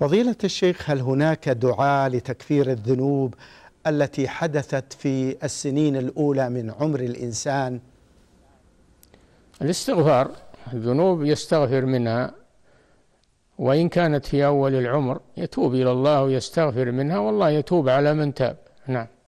فضيلة الشيخ هل هناك دعاء لتكفير الذنوب التي حدثت في السنين الأولى من عمر الإنسان الاستغفار الذنوب يستغفر منها وإن كانت في أول العمر يتوب إلى الله ويستغفر منها والله يتوب على من تاب نعم